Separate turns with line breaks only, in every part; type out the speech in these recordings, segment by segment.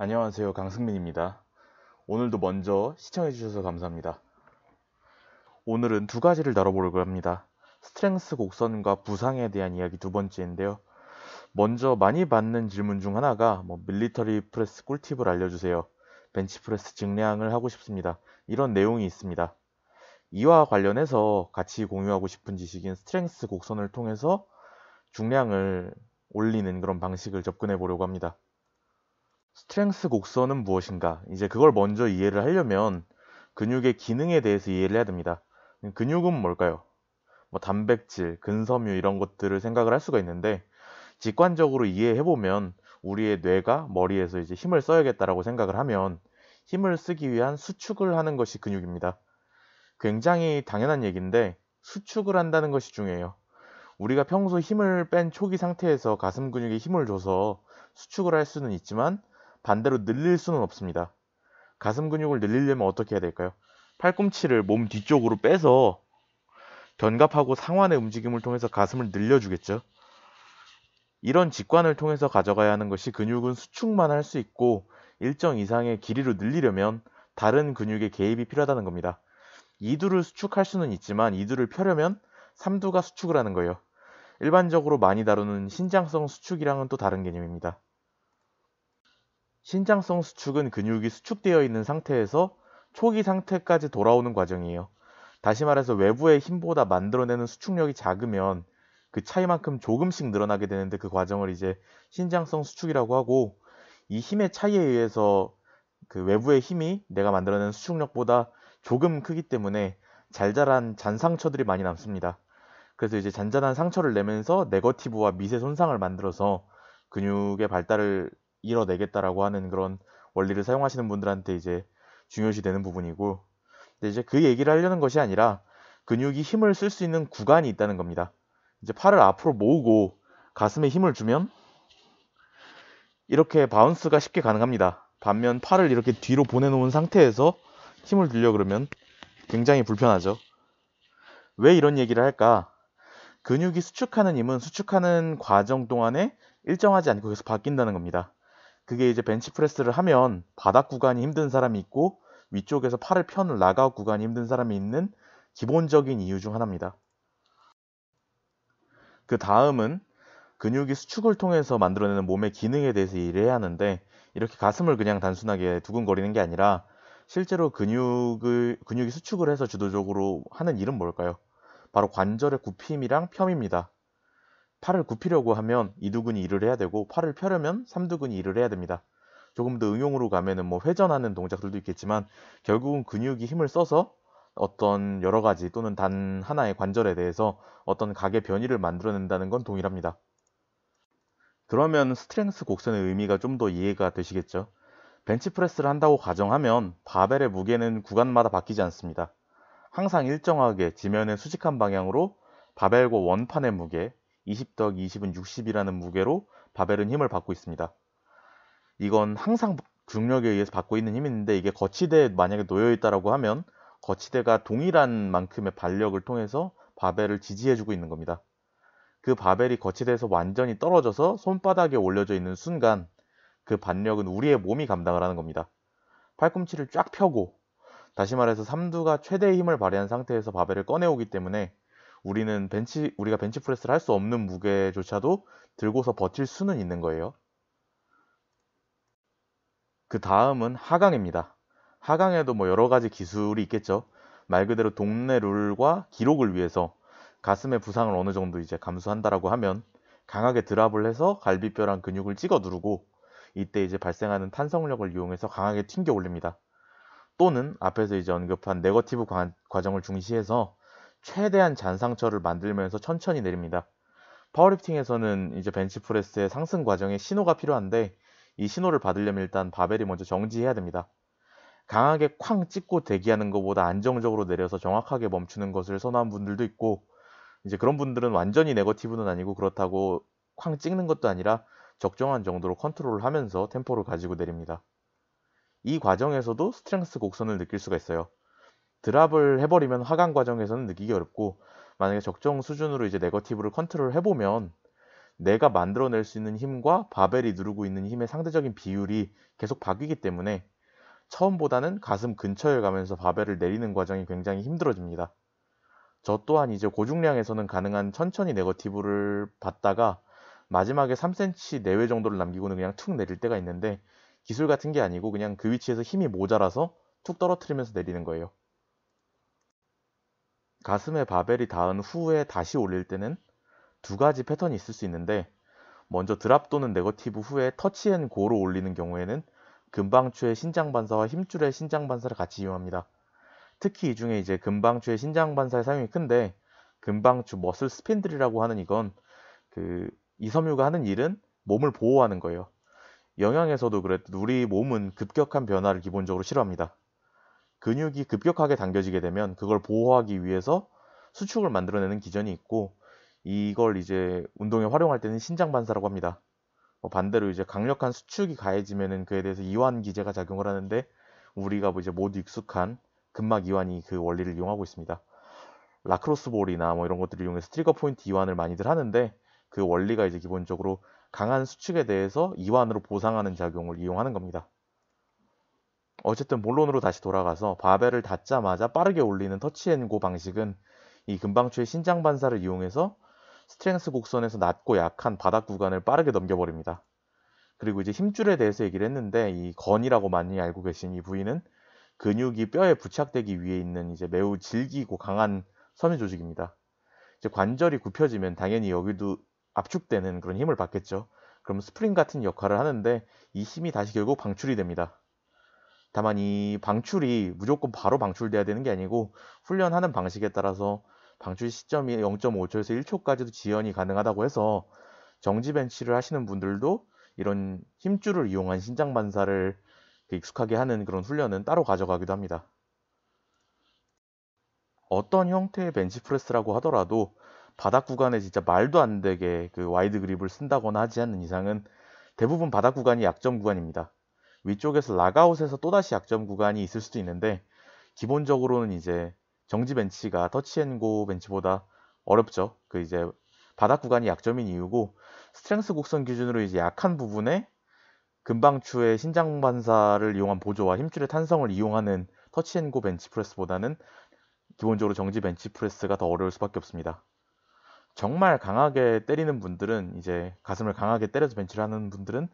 안녕하세요. 강승민입니다. 오늘도 먼저 시청해주셔서 감사합니다. 오늘은 두 가지를 다뤄보려고 합니다. 스트렝스 곡선과 부상에 대한 이야기 두 번째인데요. 먼저 많이 받는 질문 중 하나가 뭐 밀리터리 프레스 꿀팁을 알려주세요. 벤치프레스 증량을 하고 싶습니다. 이런 내용이 있습니다. 이와 관련해서 같이 공유하고 싶은 지식인 스트렝스 곡선을 통해서 중량을 올리는 그런 방식을 접근해 보려고 합니다. 스트렝스 곡선은 무엇인가? 이제 그걸 먼저 이해를 하려면 근육의 기능에 대해서 이해를 해야 됩니다. 근육은 뭘까요? 뭐 단백질, 근섬유 이런 것들을 생각을 할 수가 있는데 직관적으로 이해해 보면 우리의 뇌가 머리에서 이제 힘을 써야겠다라고 생각을 하면 힘을 쓰기 위한 수축을 하는 것이 근육입니다. 굉장히 당연한 얘기인데 수축을 한다는 것이 중요해요. 우리가 평소 힘을 뺀 초기 상태에서 가슴 근육에 힘을 줘서 수축을 할 수는 있지만 반대로 늘릴 수는 없습니다. 가슴 근육을 늘리려면 어떻게 해야 될까요? 팔꿈치를 몸 뒤쪽으로 빼서 견갑하고 상완의 움직임을 통해서 가슴을 늘려주겠죠. 이런 직관을 통해서 가져가야 하는 것이 근육은 수축만 할 수 있고 일정 이상의 길이로 늘리려면 다른 근육의 개입이 필요하다는 겁니다. 이두를 수축할 수는 있지만 이두를 펴려면 삼두가 수축을 하는 거예요. 일반적으로 많이 다루는 신장성 수축이랑은 또 다른 개념입니다. 신장성 수축은 근육이 수축되어 있는 상태에서 초기 상태까지 돌아오는 과정이에요. 다시 말해서 외부의 힘보다 만들어내는 수축력이 작으면 그 차이만큼 조금씩 늘어나게 되는데 그 과정을 이제 신장성 수축이라고 하고 이 힘의 차이에 의해서 그 외부의 힘이 내가 만들어낸 수축력보다 조금 크기 때문에 잘잘한 잔상처들이 많이 남습니다. 그래서 이제 잔잔한 상처를 내면서 네거티브와 미세 손상을 만들어서 근육의 발달을 이뤄내겠다라고 하는 그런 원리를 사용하시는 분들한테 이제 중요시 되는 부분이고 근데 이제 그 얘기를 하려는 것이 아니라 근육이 힘을 쓸 수 있는 구간이 있다는 겁니다. 이제 팔을 앞으로 모으고 가슴에 힘을 주면 이렇게 바운스가 쉽게 가능합니다. 반면 팔을 이렇게 뒤로 보내놓은 상태에서 힘을 들려 그러면 굉장히 불편하죠. 왜 이런 얘기를 할까? 근육이 수축하는 힘은 수축하는 과정 동안에 일정하지 않고 계속 바뀐다는 겁니다. 그게 이제 벤치프레스를 하면 바닥 구간이 힘든 사람이 있고 위쪽에서 팔을 펴는 라가웃 구간이 힘든 사람이 있는 기본적인 이유 중 하나입니다. 그 다음은 근육이 수축을 통해서 만들어내는 몸의 기능에 대해서 일해야 하는데 이렇게 가슴을 그냥 단순하게 두근거리는 게 아니라 실제로 근육을 근육이 수축을 해서 주도적으로 하는 일은 뭘까요? 바로 관절의 굽힘이랑 폄입니다. 팔을 굽히려고 하면 이두근이 일을 해야 되고 팔을 펴려면 삼두근이 일을 해야 됩니다. 조금 더 응용으로 가면은 뭐 회전하는 동작들도 있겠지만 결국은 근육이 힘을 써서 어떤 여러 가지 또는 단 하나의 관절에 대해서 어떤 각의 변이를 만들어낸다는 건 동일합니다. 그러면 스트렝스 곡선의 의미가 좀 더 이해가 되시겠죠? 벤치프레스를 한다고 가정하면 바벨의 무게는 구간마다 바뀌지 않습니다. 항상 일정하게 지면의 수직한 방향으로 바벨과 원판의 무게, 20덕 20은 60이라는 무게로 바벨은 힘을 받고 있습니다. 이건 항상 중력에 의해서 받고 있는 힘인데 이게 거치대에 만약에 놓여 있다라고 하면 거치대가 동일한 만큼의 반력을 통해서 바벨을 지지해주고 있는 겁니다. 그 바벨이 거치대에서 완전히 떨어져서 손바닥에 올려져 있는 순간 그 반력은 우리의 몸이 감당을 하는 겁니다. 팔꿈치를 쫙 펴고 다시 말해서 삼두가 최대의 힘을 발휘한 상태에서 바벨을 꺼내오기 때문에 우리는 벤치 우리가 벤치 프레스를 할 수 없는 무게조차도 들고서 버틸 수는 있는 거예요. 그 다음은 하강입니다. 하강에도 뭐 여러 가지 기술이 있겠죠. 말 그대로 동네 룰과 기록을 위해서 가슴의 부상을 어느 정도 이제 감수한다라고 하면 강하게 드랍을 해서 갈비뼈랑 근육을 찍어 누르고 이때 이제 발생하는 탄성력을 이용해서 강하게 튕겨 올립니다. 또는 앞에서 이제 언급한 네거티브 과, 정을 중시해서 최대한 잔상처를 만들면서 천천히 내립니다. 파워리프팅에서는 이제 벤치프레스의 상승 과정에 신호가 필요한데 이 신호를 받으려면 일단 바벨이 먼저 정지해야 됩니다. 강하게 쾅 찍고 대기하는 것보다 안정적으로 내려서 정확하게 멈추는 것을 선호한 분들도 있고 이제 그런 분들은 완전히 네거티브는 아니고 그렇다고 쾅 찍는 것도 아니라 적정한 정도로 컨트롤을 하면서 템포를 가지고 내립니다. 이 과정에서도 스트렝스 곡선을 느낄 수가 있어요. 드랍을 해버리면 하강 과정에서는 느끼기 어렵고 만약에 적정 수준으로 이제 네거티브를 컨트롤 해보면 내가 만들어낼 수 있는 힘과 바벨이 누르고 있는 힘의 상대적인 비율이 계속 바뀌기 때문에 처음보다는 가슴 근처에 가면서 바벨을 내리는 과정이 굉장히 힘들어집니다. 저 또한 이제 고중량에서는 가능한 천천히 네거티브를 받다가 마지막에 3cm 내외 정도를 남기고는 그냥 툭 내릴 때가 있는데 기술 같은 게 아니고 그냥 그 위치에서 힘이 모자라서 툭 떨어뜨리면서 내리는 거예요. 가슴에 바벨이 닿은 후에 다시 올릴 때는 두 가지 패턴이 있을 수 있는데 먼저 드랍 또는 네거티브 후에 터치앤고로 올리는 경우에는 금방추의 신장반사와 힘줄의 신장반사를 같이 이용합니다. 특히 이 중에 이제 금방추의 신장반사의 사용이 큰데 금방추 머슬 스핀들이라고 하는 이건 그 이섬유가 하는 일은 몸을 보호하는 거예요. 영양에서도 그래도 우리 몸은 급격한 변화를 기본적으로 싫어합니다. 근육이 급격하게 당겨지게 되면 그걸 보호하기 위해서 수축을 만들어내는 기전이 있고 이걸 이제 운동에 활용할 때는 신장 반사라고 합니다. 뭐 반대로 이제 강력한 수축이 가해지면은 그에 대해서 이완 기제가 작용을 하는데 우리가 뭐 이제 모두 익숙한 근막 이완이 그 원리를 이용하고 있습니다. 라크로스 볼이나 뭐 이런 것들을 이용해서 트리거 포인트 이완을 많이들 하는데 그 원리가 이제 기본적으로 강한 수축에 대해서 이완으로 보상하는 작용을 이용하는 겁니다. 어쨌든 본론으로 다시 돌아가서 바벨을 닫자마자 빠르게 올리는 터치앤고 방식은 이 금방추의 신장 반사를 이용해서 스트렝스 곡선에서 낮고 약한 바닥 구간을 빠르게 넘겨버립니다. 그리고 이제 힘줄에 대해서 얘기를 했는데 이 건이라고 많이 알고 계신 이 부위는 근육이 뼈에 부착되기 위해 있는 이제 매우 질기고 강한 섬유 조직입니다. 이제 관절이 굽혀지면 당연히 여기도 압축되는 그런 힘을 받겠죠. 그럼 스프링 같은 역할을 하는데 이 힘이 다시 결국 방출이 됩니다. 다만 이 방출이 무조건 바로 방출돼야 되는 게 아니고 훈련하는 방식에 따라서 방출 시점이 0.5초에서 1초까지도 지연이 가능하다고 해서 정지 벤치를 하시는 분들도 이런 힘줄을 이용한 신장 반사를 그 익숙하게 하는 그런 훈련은 따로 가져가기도 합니다. 어떤 형태의 벤치프레스라고 하더라도 바닥 구간에 진짜 말도 안 되게 그 와이드 그립을 쓴다거나 하지 않는 이상은 대부분 바닥 구간이 약점 구간입니다. 위쪽에서 라가웃에서 또다시 약점 구간이 있을 수도 있는데 기본적으로는 이제 정지 벤치가 터치앤고 벤치보다 어렵죠. 그 이제 바닥 구간이 약점인 이유고 스트렝스 곡선 기준으로 이제 약한 부분에 금방추의 신장 반사를 이용한 보조와 힘줄의 탄성을 이용하는 터치앤고 벤치 프레스보다는 기본적으로 정지 벤치 프레스가 더 어려울 수밖에 없습니다. 정말 강하게 때리는 분들은 이제 가슴을 강하게 때려서 벤치를 하는 분들은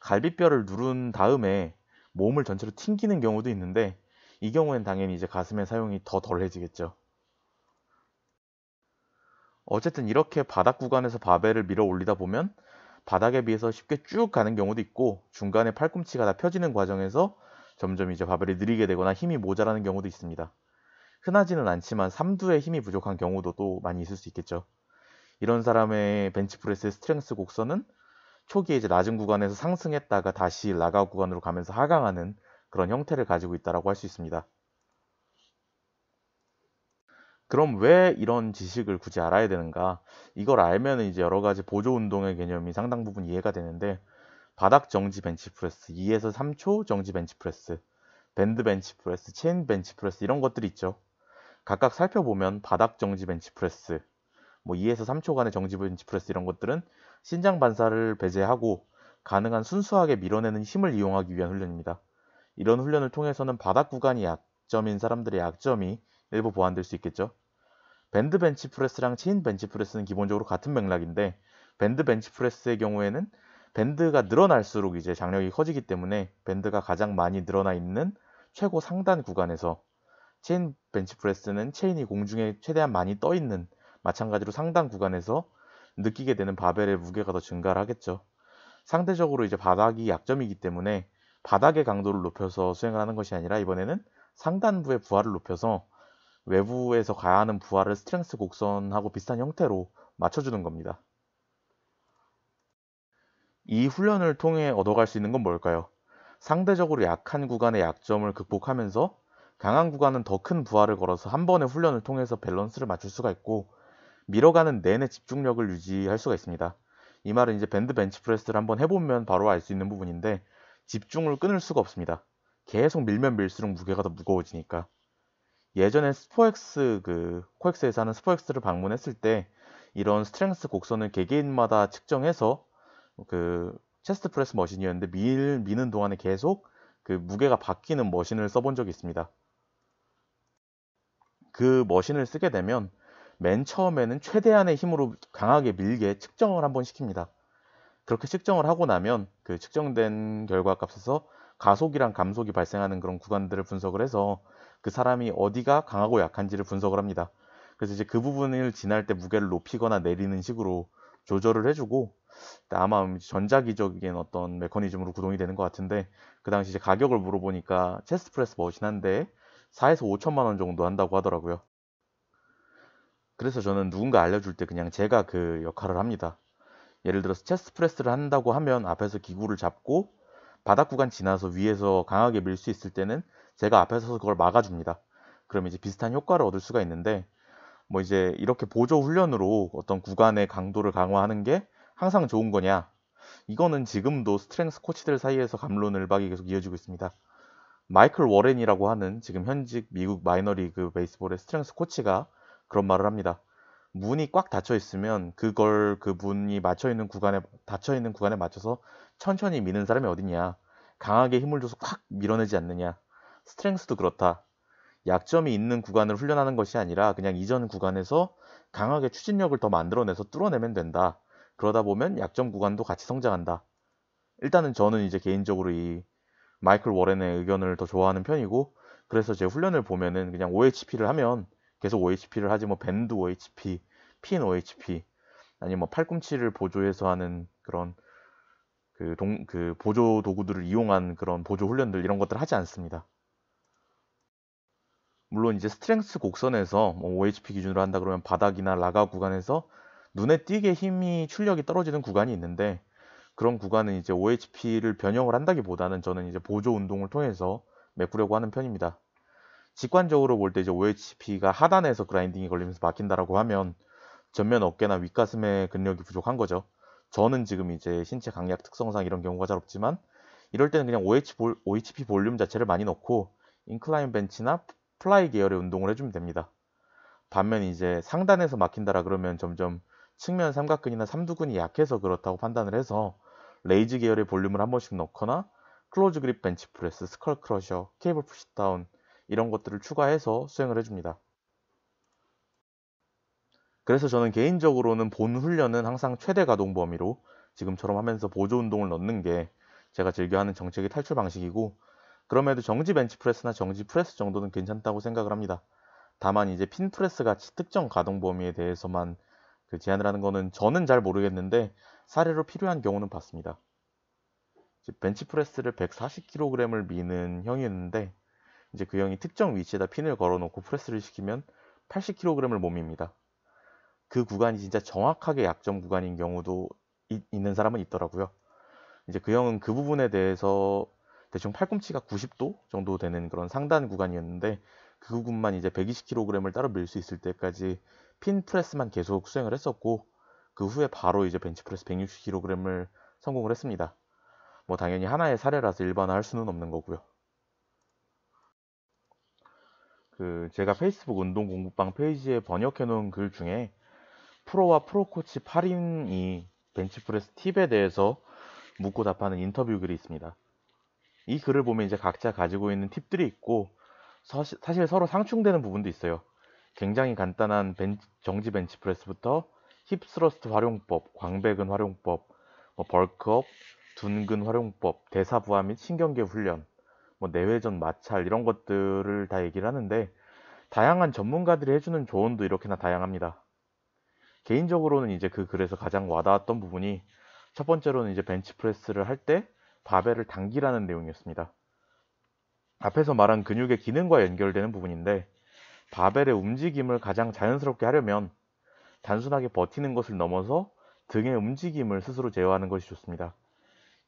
갈비뼈를 누른 다음에 몸을 전체로 튕기는 경우도 있는데 이 경우엔 당연히 이제 가슴의 사용이 더 덜해지겠죠. 어쨌든 이렇게 바닥 구간에서 바벨을 밀어 올리다 보면 바닥에 비해서 쉽게 쭉 가는 경우도 있고 중간에 팔꿈치가 다 펴지는 과정에서 점점 이제 바벨이 느리게 되거나 힘이 모자라는 경우도 있습니다. 흔하지는 않지만 3두에 힘이 부족한 경우도 또 많이 있을 수 있겠죠. 이런 사람의 벤치프레스 의 스트렝스 곡선은 초기에 이제 낮은 구간에서 상승했다가 다시 라가 구간으로 가면서 하강하는 그런 형태를 가지고 있다라고 할 수 있습니다. 그럼 왜 이런 지식을 굳이 알아야 되는가? 이걸 알면 이제 여러 가지 보조 운동의 개념이 상당 부분 이해가 되는데 바닥 정지 벤치프레스, 2에서 3초 정지 벤치프레스, 밴드 벤치프레스, 체인 벤치프레스 이런 것들이 있죠. 각각 살펴보면 바닥 정지 벤치프레스, 뭐 2에서 3초간의 정지 벤치프레스 이런 것들은 신장 반사를 배제하고 가능한 순수하게 밀어내는 힘을 이용하기 위한 훈련입니다. 이런 훈련을 통해서는 바닥 구간이 약점인 사람들의 약점이 일부 보완될 수 있겠죠. 밴드 벤치프레스랑 체인 벤치프레스는 기본적으로 같은 맥락인데 밴드 벤치프레스의 경우에는 밴드가 늘어날수록 이제 장력이 커지기 때문에 밴드가 가장 많이 늘어나 있는 최고 상단 구간에서 체인 벤치프레스는 체인이 공중에 최대한 많이 떠 있는 마찬가지로 상단 구간에서 느끼게 되는 바벨의 무게가 더 증가를 하겠죠. 상대적으로 이제 바닥이 약점이기 때문에 바닥의 강도를 높여서 수행을 하는 것이 아니라 이번에는 상단부의 부하를 높여서 외부에서 가야 하는 부하를 스트렝스 곡선하고 비슷한 형태로 맞춰주는 겁니다. 이 훈련을 통해 얻어갈 수 있는 건 뭘까요? 상대적으로 약한 구간의 약점을 극복하면서 강한 구간은 더 큰 부하를 걸어서 한 번의 훈련을 통해서 밸런스를 맞출 수가 있고 밀어가는 내내 집중력을 유지할 수가 있습니다. 이 말은 이제 밴드 벤치프레스를 한번 해보면 바로 알 수 있는 부분인데 집중을 끊을 수가 없습니다. 계속 밀면 밀수록 무게가 더 무거워지니까. 예전에 스포엑스 그 코엑스에서 하는 스포엑스를 방문했을 때 이런 스트렝스 곡선을 개개인마다 측정해서 그 체스트 프레스 머신이었는데 밀 미는 동안에 계속 그 무게가 바뀌는 머신을 써본 적이 있습니다. 그 머신을 쓰게 되면 맨 처음에는 최대한의 힘으로 강하게 밀게 측정을 한번 시킵니다. 그렇게 측정을 하고 나면 그 측정된 결과 값에서 가속이랑 감속이 발생하는 그런 구간들을 분석을 해서 그 사람이 어디가 강하고 약한지를 분석을 합니다. 그래서 이제 그 부분을 지날 때 무게를 높이거나 내리는 식으로 조절을 해주고 아마 전자기적인 어떤 메커니즘으로 구동이 되는 것 같은데 그 당시 이제 가격을 물어보니까 체스트 프레스 머신 한데 4에서 5천만 원 정도 한다고 하더라고요. 그래서 저는 누군가 알려줄 때 그냥 제가 그 역할을 합니다. 예를 들어서 체스 프레스를 한다고 하면 앞에서 기구를 잡고 바닥 구간 지나서 위에서 강하게 밀 수 있을 때는 제가 앞에 서서 그걸 막아줍니다. 그럼 이제 비슷한 효과를 얻을 수가 있는데 뭐 이제 이렇게 보조 훈련으로 어떤 구간의 강도를 강화하는 게 항상 좋은 거냐? 이거는 지금도 스트렝스 코치들 사이에서 감론을박이 계속 이어지고 있습니다. 마이클 워렌이라고 하는 지금 현직 미국 마이너리그 베이스볼의 스트렝스 코치가 그런 말을 합니다. 문이 꽉 닫혀 있으면 그걸 그 문이 맞춰 있는 구간에 닫혀 있는 구간에 맞춰서 천천히 미는 사람이 어디냐 강하게 힘을 줘서 콱 밀어내지 않느냐? 스트렝스도 그렇다. 약점이 있는 구간을 훈련하는 것이 아니라 그냥 이전 구간에서 강하게 추진력을 더 만들어내서 뚫어내면 된다. 그러다 보면 약점 구간도 같이 성장한다. 일단은 저는 이제 개인적으로 이 마이클 워렌의 의견을 더 좋아하는 편이고 그래서 제 훈련을 보면은 그냥 OHP를 하면 계속 OHP를 하지 뭐 밴드 OHP, 핀 OHP 아니면 뭐 팔꿈치를 보조해서 하는 그런 그, 동, 그 보조 도구들을 이용한 그런 보조 훈련들 이런 것들 하지 않습니다. 물론 이제 스트렝스 곡선에서 뭐 OHP 기준으로 한다 그러면 바닥이나 라가 구간에서 눈에 띄게 힘이 출력이 떨어지는 구간이 있는데 그런 구간은 이제 OHP를 변형을 한다기보다는 저는 이제 보조 운동을 통해서 메꾸려고 하는 편입니다. 직관적으로 볼 때 이제 OHP가 하단에서 그라인딩이 걸리면서 막힌다라고 하면 전면 어깨나 윗가슴의 근력이 부족한 거죠. 저는 지금 이제 신체 강약 특성상 이런 경우가 잘 없지만 이럴 때는 그냥 OH 볼, OHP 볼륨 자체를 많이 넣고 인클라인 벤치나 플라이 계열의 운동을 해주면 됩니다. 반면 이제 상단에서 막힌다라 그러면 점점 측면 삼각근이나 삼두근이 약해서 그렇다고 판단을 해서 레이즈 계열의 볼륨을 한 번씩 넣거나 클로즈 그립 벤치프레스, 스컬 크러셔, 케이블 푸시다운, 이런 것들을 추가해서 수행을 해줍니다. 그래서 저는 개인적으로는 본 훈련은 항상 최대 가동 범위로 지금처럼 하면서 보조 운동을 넣는 게 제가 즐겨하는 정책의 탈출 방식이고 그럼에도 정지 벤치프레스나 정지 프레스 정도는 괜찮다고 생각을 합니다. 다만 이제 핀프레스 같이 특정 가동 범위에 대해서만 그 제한을 하는 거는 저는 잘 모르겠는데 사례로 필요한 경우는 봤습니다. 벤치프레스를 140kg을 미는 형이었는데 이제 그 형이 특정 위치에다 핀을 걸어놓고 프레스를 시키면 80kg을 몸입니다. 그 구간이 진짜 정확하게 약점 구간인 경우도 이, 있는 사람은 있더라고요. 이제 그 형은 그 부분에 대해서 대충 팔꿈치가 90도 정도 되는 그런 상단 구간이었는데 그 부분만 이제 120kg을 따로 밀 수 있을 때까지 핀 프레스만 계속 수행을 했었고 그 후에 바로 이제 벤치프레스 160kg을 성공을 했습니다. 뭐 당연히 하나의 사례라서 일반화할 수는 없는 거고요. 그 제가 페이스북 운동 공부방 페이지에 번역해 놓은 글 중에 프로와 프로코치 8인이 벤치프레스 팁에 대해서 묻고 답하는 인터뷰 글이 있습니다. 이 글을 보면 이제 각자 가지고 있는 팁들이 있고 사실, 사실 서로 상충되는 부분도 있어요. 굉장히 간단한 벤치, 정지 벤치프레스부터 힙스러스트 활용법, 광배근 활용법, 뭐 벌크업, 둔근 활용법, 대사부하 및 신경계 훈련, 뭐 내외전 마찰 이런 것들을 다 얘기를 하는데 다양한 전문가들이 해주는 조언도 이렇게나 다양합니다. 개인적으로는 이제 그 글에서 가장 와닿았던 부분이 첫 번째로는 이제 벤치프레스를 할 때 바벨을 당기라는 내용이었습니다. 앞에서 말한 근육의 기능과 연결되는 부분인데 바벨의 움직임을 가장 자연스럽게 하려면 단순하게 버티는 것을 넘어서 등의 움직임을 스스로 제어하는 것이 좋습니다.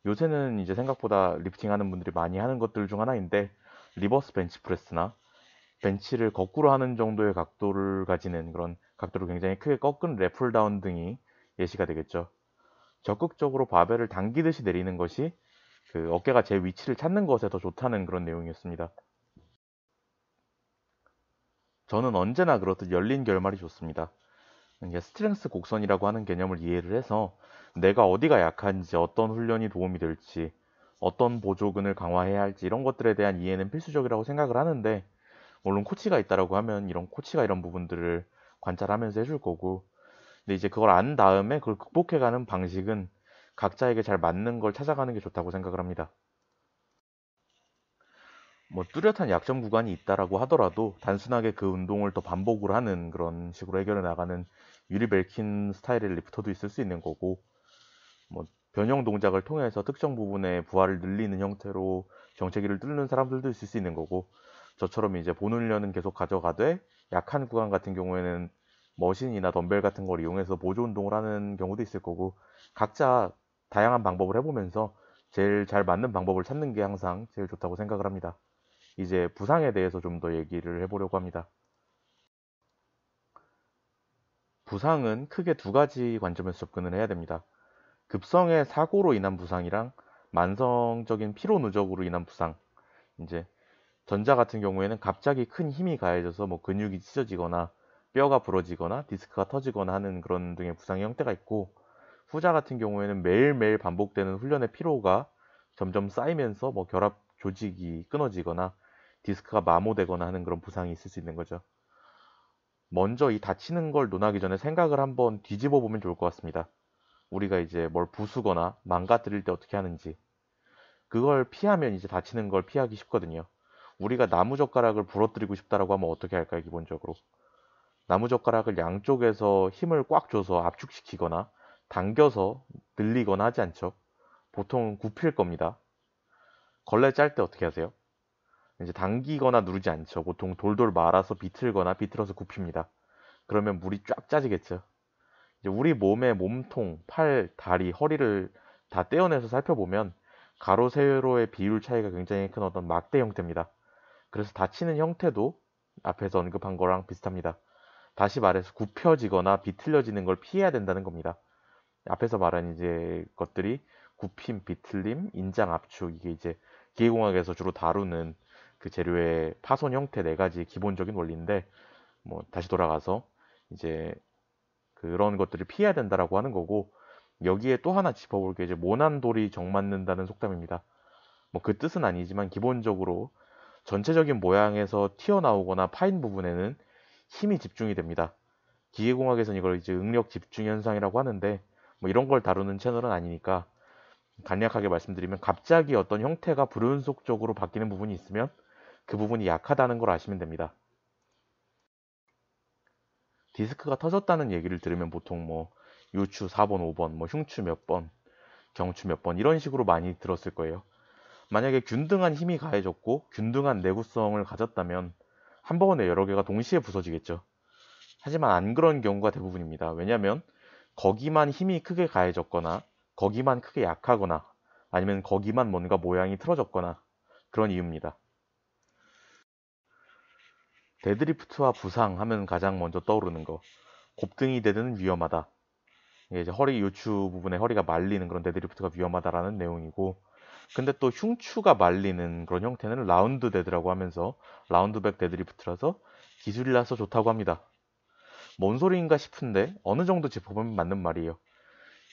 요새는 이제 생각보다 리프팅 하는 분들이 많이 하는 것들 중 하나인데 리버스 벤치프레스나 벤치를 거꾸로 하는 정도의 각도를 가지는 그런 각도를 굉장히 크게 꺾은 레플다운 등이 예시가 되겠죠. 적극적으로 바벨을 당기듯이 내리는 것이 그 어깨가 제 위치를 찾는 것에 더 좋다는 그런 내용이었습니다. 저는 언제나 그렇듯 열린 결말이 좋습니다. 이게 스트렝스 곡선이라고 하는 개념을 이해를 해서 내가 어디가 약한지 어떤 훈련이 도움이 될지 어떤 보조근을 강화해야 할지 이런 것들에 대한 이해는 필수적이라고 생각을 하는데 물론 코치가 있다라고 하면 이런 코치가 이런 부분들을 관찰하면서 해줄 거고 근데 이제 그걸 안 다음에 그걸 극복해가는 방식은 각자에게 잘 맞는 걸 찾아가는 게 좋다고 생각을 합니다. 뭐 뚜렷한 약점 구간이 있다라고 하더라도 단순하게 그 운동을 더 반복으로 하는 그런 식으로 해결해 나가는 유리 벨킨 스타일의 리프터도 있을 수 있는 거고 뭐 변형 동작을 통해서 특정 부분에 부하를 늘리는 형태로 정체기를 뚫는 사람들도 있을 수 있는 거고 저처럼 이제 보훈련은 계속 가져가되 약한 구간 같은 경우에는 머신이나 덤벨 같은 걸 이용해서 보조 운동을 하는 경우도 있을 거고 각자 다양한 방법을 해보면서 제일 잘 맞는 방법을 찾는 게 항상 제일 좋다고 생각을 합니다. 이제 부상에 대해서 좀 더 얘기를 해보려고 합니다. 부상은 크게 두 가지 관점에서 접근을 해야 됩니다. 급성의 사고로 인한 부상이랑 만성적인 피로 누적으로 인한 부상. 이제 전자 같은 경우에는 갑자기 큰 힘이 가해져서 뭐 근육이 찢어지거나 뼈가 부러지거나 디스크가 터지거나 하는 그런 등의 부상의 형태가 있고 후자 같은 경우에는 매일매일 반복되는 훈련의 피로가 점점 쌓이면서 뭐 결합 조직이 끊어지거나 디스크가 마모되거나 하는 그런 부상이 있을 수 있는 거죠. 먼저 이 다치는 걸 논하기 전에 생각을 한번 뒤집어 보면 좋을 것 같습니다. 우리가 이제 뭘 부수거나 망가뜨릴 때 어떻게 하는지. 그걸 피하면 이제 다치는 걸 피하기 쉽거든요. 우리가 나무젓가락을 부러뜨리고 싶다라고 하면 어떻게 할까요, 기본적으로? 나무젓가락을 양쪽에서 힘을 꽉 줘서 압축시키거나 당겨서 늘리거나 하지 않죠. 보통 굽힐 겁니다. 걸레 짤 때 어떻게 하세요? 이제 당기거나 누르지 않죠. 보통 돌돌 말아서 비틀거나 비틀어서 굽힙니다. 그러면 물이 쫙 짜지겠죠. 이제 우리 몸의 몸통, 팔, 다리, 허리를 다 떼어내서 살펴보면 가로 세로의 비율 차이가 굉장히 큰 어떤 막대 형태입니다. 그래서 다치는 형태도 앞에서 언급한 거랑 비슷합니다. 다시 말해서 굽혀지거나 비틀려지는 걸 피해야 된다는 겁니다. 앞에서 말한 이제 것들이 굽힘, 비틀림, 인장 압축 이게 이제 기계공학에서 주로 다루는 그 재료의 파손 형태 네 가지 기본적인 원리인데 뭐 다시 돌아가서 이제 그런 것들을 피해야 된다라고 하는 거고 여기에 또 하나 짚어볼 게 이제 모난돌이 정맞는다는 속담입니다. 뭐 그 뜻은 아니지만 기본적으로 전체적인 모양에서 튀어나오거나 파인 부분에는 힘이 집중이 됩니다. 기계공학에서는 이걸 이제 응력 집중 현상이라고 하는데 뭐 이런 걸 다루는 채널은 아니니까 간략하게 말씀드리면 갑자기 어떤 형태가 불운속적으로 바뀌는 부분이 있으면 그 부분이 약하다는 걸 아시면 됩니다. 디스크가 터졌다는 얘기를 들으면 보통 뭐 유추 4번, 5번, 뭐 흉추 몇 번, 경추 몇 번 이런 식으로 많이 들었을 거예요. 만약에 균등한 힘이 가해졌고 균등한 내구성을 가졌다면 한 번에 여러 개가 동시에 부서지겠죠. 하지만 안 그런 경우가 대부분입니다. 왜냐하면 거기만 힘이 크게 가해졌거나 거기만 크게 약하거나 아니면 거기만 뭔가 모양이 틀어졌거나 그런 이유입니다. 데드리프트와 부상 하면 가장 먼저 떠오르는 거. 곱등이 되든 위험하다. 이게 이제 허리 요추 부분에 허리가 말리는 그런 데드리프트가 위험하다라는 내용이고 근데 또 흉추가 말리는 그런 형태는 라운드 데드라고 하면서 라운드백 데드리프트라서 기술이라서 좋다고 합니다. 뭔 소리인가 싶은데 어느 정도 짚어보면 맞는 말이에요.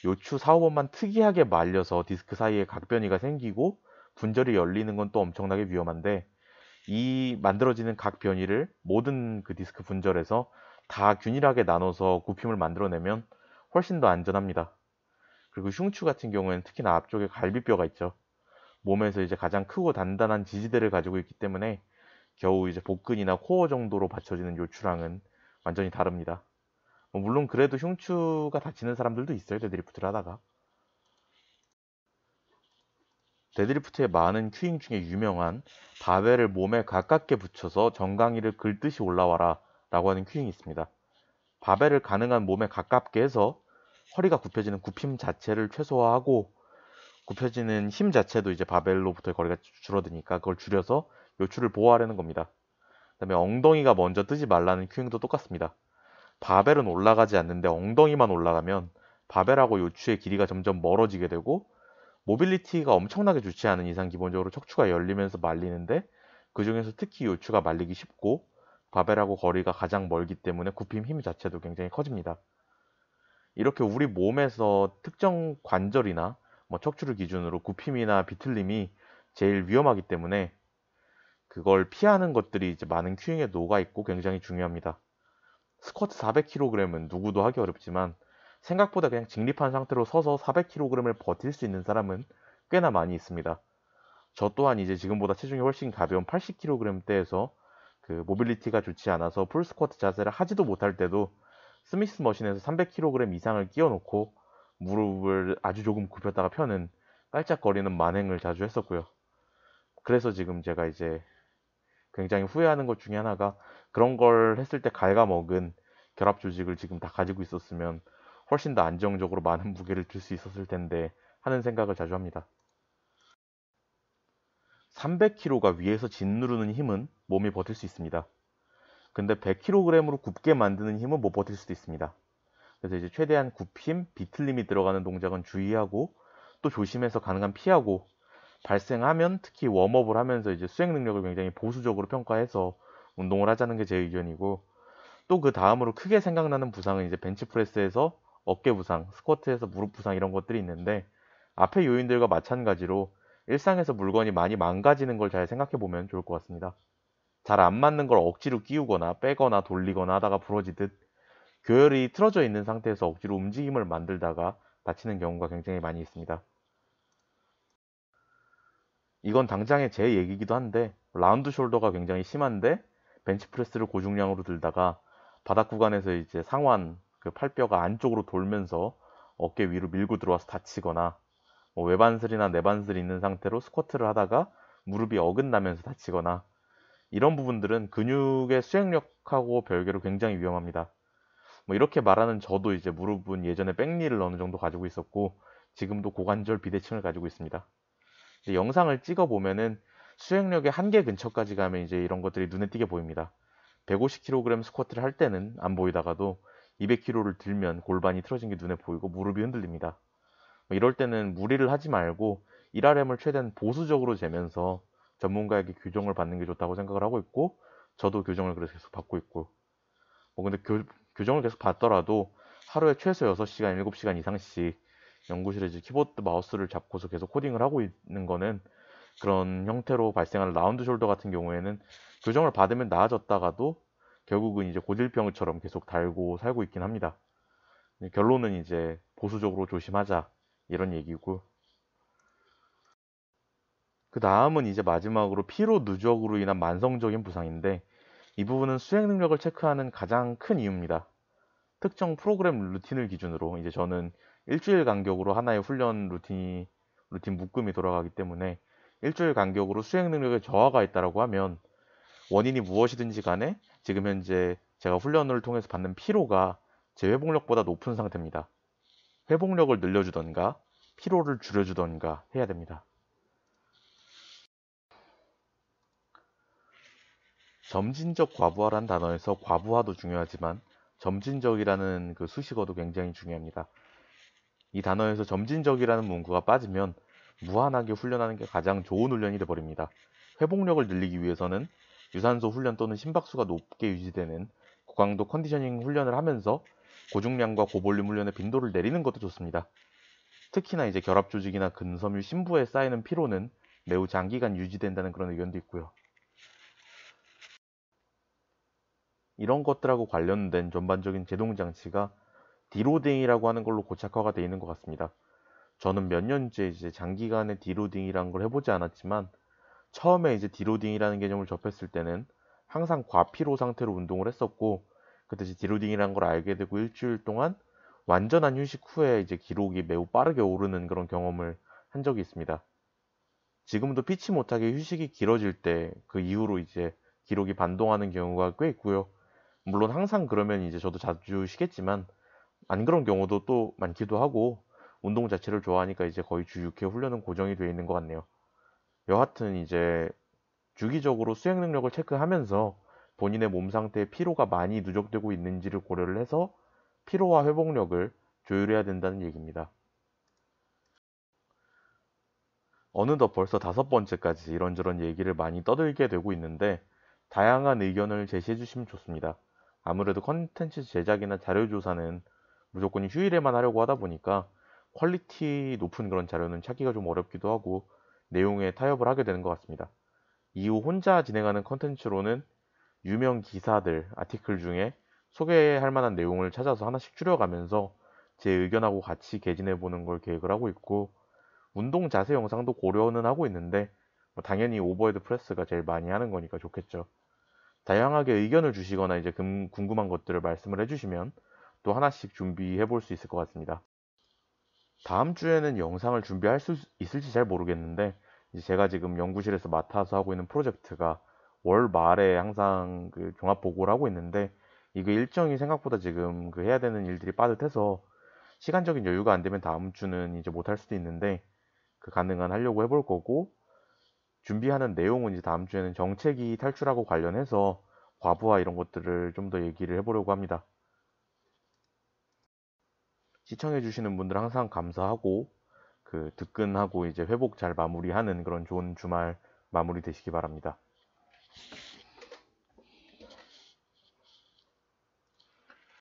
요추 4, 5번만 특이하게 말려서 디스크 사이에 각변이가 생기고 분절이 열리는 건 또 엄청나게 위험한데 이 만들어지는 각 변이를 모든 그 디스크 분절에서 다 균일하게 나눠서 굽힘을 만들어내면 훨씬 더 안전합니다. 그리고 흉추 같은 경우에는 특히나 앞쪽에 갈비뼈가 있죠. 몸에서 이제 가장 크고 단단한 지지대를 가지고 있기 때문에 겨우 이제 복근이나 코어 정도로 받쳐지는 요추랑은 완전히 다릅니다. 뭐 물론 그래도 흉추가 다치는 사람들도 있어요. 데드리프트를 하다가. 데드리프트의 많은 큐잉 중에 유명한 바벨을 몸에 가깝게 붙여서 정강이를 긁듯이 올라와라 라고 하는 큐잉이 있습니다. 바벨을 가능한 몸에 가깝게 해서 허리가 굽혀지는 굽힘 자체를 최소화하고 굽혀지는 힘 자체도 이제 바벨로부터의 거리가 줄어드니까 그걸 줄여서 요추를 보호하려는 겁니다. 그 다음에 엉덩이가 먼저 뜨지 말라는 큐잉도 똑같습니다. 바벨은 올라가지 않는데 엉덩이만 올라가면 바벨하고 요추의 길이가 점점 멀어지게 되고 모빌리티가 엄청나게 좋지 않은 이상 기본적으로 척추가 열리면서 말리는데 그 중에서 특히 요추가 말리기 쉽고 바벨하고 거리가 가장 멀기 때문에 굽힘 힘 자체도 굉장히 커집니다. 이렇게 우리 몸에서 특정 관절이나 뭐 척추를 기준으로 굽힘이나 비틀림이 제일 위험하기 때문에 그걸 피하는 것들이 이제 많은 큐잉에 녹아 있고 굉장히 중요합니다. 스쿼트 400kg은 누구도 하기 어렵지만 생각보다 그냥 직립한 상태로 서서 400kg을 버틸 수 있는 사람은 꽤나 많이 있습니다. 저 또한 이제 지금보다 체중이 훨씬 가벼운 80kg대에서 그 모빌리티가 좋지 않아서 풀스쿼트 자세를 하지도 못할 때도 스미스 머신에서 300kg 이상을 끼워놓고 무릎을 아주 조금 굽혔다가 펴는 깔짝거리는 만행을 자주 했었고요. 그래서 지금 제가 이제 굉장히 후회하는 것 중에 하나가 그런 걸 했을 때 갉아먹은 결합 조직을 지금 다 가지고 있었으면 훨씬 더 안정적으로 많은 무게를 줄 수 있었을 텐데 하는 생각을 자주 합니다. 300kg가 위에서 짓누르는 힘은 몸이 버틸 수 있습니다. 근데 100kg으로 굽게 만드는 힘은 못 버틸 수도 있습니다. 그래서 이제 최대한 굽힘, 비틀림이 들어가는 동작은 주의하고 또 조심해서 가능한 피하고 발생하면 특히 웜업을 하면서 이제 수행 능력을 굉장히 보수적으로 평가해서 운동을 하자는 게 제 의견이고 또 그 다음으로 크게 생각나는 부상은 이제 벤치프레스에서 어깨 부상, 스쿼트에서 무릎 부상 이런 것들이 있는데 앞의 요인들과 마찬가지로 일상에서 물건이 많이 망가지는 걸 잘 생각해 보면 좋을 것 같습니다. 잘 안 맞는 걸 억지로 끼우거나 빼거나 돌리거나 하다가 부러지듯 교열이 틀어져 있는 상태에서 억지로 움직임을 만들다가 다치는 경우가 굉장히 많이 있습니다. 이건 당장의 제얘기기도 한데 라운드 숄더가 굉장히 심한데 벤치프레스를 고중량으로 들다가 바닥 구간에서 이제 상완 그 팔뼈가 안쪽으로 돌면서 어깨 위로 밀고 들어와서 다치거나 뭐 외반슬이나 내반슬이 있는 상태로 스쿼트를 하다가 무릎이 어긋나면서 다치거나 이런 부분들은 근육의 수행력하고 별개로 굉장히 위험합니다. 뭐 이렇게 말하는 저도 이제 무릎은 예전에 백리를 어느 정도 가지고 있었고 지금도 고관절 비대칭을 가지고 있습니다. 영상을 찍어 보면은 수행력의 한계 근처까지 가면 이제 이런 것들이 눈에 띄게 보입니다. 150kg 스쿼트를 할 때는 안 보이다가도 200kg를 들면 골반이 틀어진 게 눈에 보이고 무릎이 흔들립니다. 뭐 이럴 때는 무리를 하지 말고 일하렘을 최대한 보수적으로 재면서 전문가에게 규정을 받는 게 좋다고 생각을 하고 있고 저도 규정을 그래서 계속 받고 있고 뭐 근데 교, 규정을 계속 받더라도 하루에 최소 6시간, 7시간 이상씩 연구실에 이제 키보드 마우스를 잡고서 계속 코딩을 하고 있는 거는 그런 형태로 발생하는 라운드 숄더 같은 경우에는 교정을 받으면 나아졌다가도 결국은 이제 고질병처럼 계속 달고 살고 있긴 합니다. 네, 결론은 이제 보수적으로 조심하자 이런 얘기고 그 다음은 이제 마지막으로 피로 누적으로 인한 만성적인 부상인데 이 부분은 수행 능력을 체크하는 가장 큰 이유입니다. 특정 프로그램 루틴을 기준으로 이제 저는 일주일 간격으로 하나의 훈련 루틴이 루틴 묶음이 돌아가기 때문에 일주일 간격으로 수행 능력에 저하가 있다라고 하면 원인이 무엇이든지 간에 지금 현재 제가 훈련을 통해서 받는 피로가 제 회복력보다 높은 상태입니다. 회복력을 늘려주던가 피로를 줄여주던가 해야 됩니다. 점진적 과부하란 단어에서 과부하도 중요하지만 점진적이라는 그 수식어도 굉장히 중요합니다. 이 단어에서 점진적이라는 문구가 빠지면 무한하게 훈련하는 게 가장 좋은 훈련이 되버립니다. 어 회복력을 늘리기 위해서는 유산소 훈련 또는 심박수가 높게 유지되는 고강도 컨디셔닝 훈련을 하면서 고중량과 고볼륨 훈련의 빈도를 내리는 것도 좋습니다. 특히나 이제 결합 조직이나 근섬유 신부에 쌓이는 피로는 매우 장기간 유지된다는 그런 의견도 있고요. 이런 것들하고 관련된 전반적인 제동 장치가 디로딩이라고 하는 걸로 고착화가 되어 있는 것 같습니다. 저는 몇 년째 이제 장기간의 디로딩이라는걸 해보지 않았지만 처음에 이제 디로딩이라는 개념을 접했을 때는 항상 과피로 상태로 운동을 했었고 그 대신 디로딩이라는 걸 알게 되고 일주일 동안 완전한 휴식 후에 이제 기록이 매우 빠르게 오르는 그런 경험을 한 적이 있습니다. 지금도 피치 못하게 휴식이 길어질 때 그 이후로 이제 기록이 반동하는 경우가 꽤 있고요. 물론 항상 그러면 이제 저도 자주 쉬겠지만 안 그런 경우도 또 많기도 하고 운동 자체를 좋아하니까 이제 거의 주 6회 훈련은 고정이 되어 있는 것 같네요. 여하튼 이제 주기적으로 수행 능력을 체크하면서 본인의 몸 상태에 피로가 많이 누적되고 있는지를 고려를 해서 피로와 회복력을 조율해야 된다는 얘기입니다. 어느덧 벌써 다섯 번째까지 이런저런 얘기를 많이 떠들게 되고 있는데 다양한 의견을 제시해 주시면 좋습니다. 아무래도 컨텐츠 제작이나 자료조사는 무조건 휴일에만 하려고 하다 보니까 퀄리티 높은 그런 자료는 찾기가 좀 어렵기도 하고 내용에 타협을 하게 되는 것 같습니다. 이후 혼자 진행하는 컨텐츠로는 유명 기사들, 아티클 중에 소개할 만한 내용을 찾아서 하나씩 줄여가면서제 의견하고 같이 개진해 보는 걸 계획을 하고 있고 운동 자세 영상도 고려는 하고 있는데 뭐 당연히 오버헤드 프레스가 제일 많이 하는 거니까 좋겠죠. 다양하게 의견을 주시거나 이제 궁금한 것들을 말씀을 해주시면 또 하나씩 준비해 볼 수 있을 것 같습니다. 다음 주에는 영상을 준비할 수 있을지 잘 모르겠는데 제가 지금 연구실에서 맡아서 하고 있는 프로젝트가 월 말에 항상 그 종합 보고를 하고 있는데 이거 일정이 생각보다 지금 그 해야 되는 일들이 빠듯해서 시간적인 여유가 안 되면 다음 주는 이제 못 할 수도 있는데 그 가능한 하려고 해볼 거고 준비하는 내용은 이제 다음 주에는 정책이 탈출하고 관련해서 과부하 이런 것들을 좀 더 얘기를 해보려고 합니다. 시청해주시는 분들 항상 감사하고 그 득근하고 이제 회복 잘 마무리하는 그런 좋은 주말 마무리 되시기 바랍니다.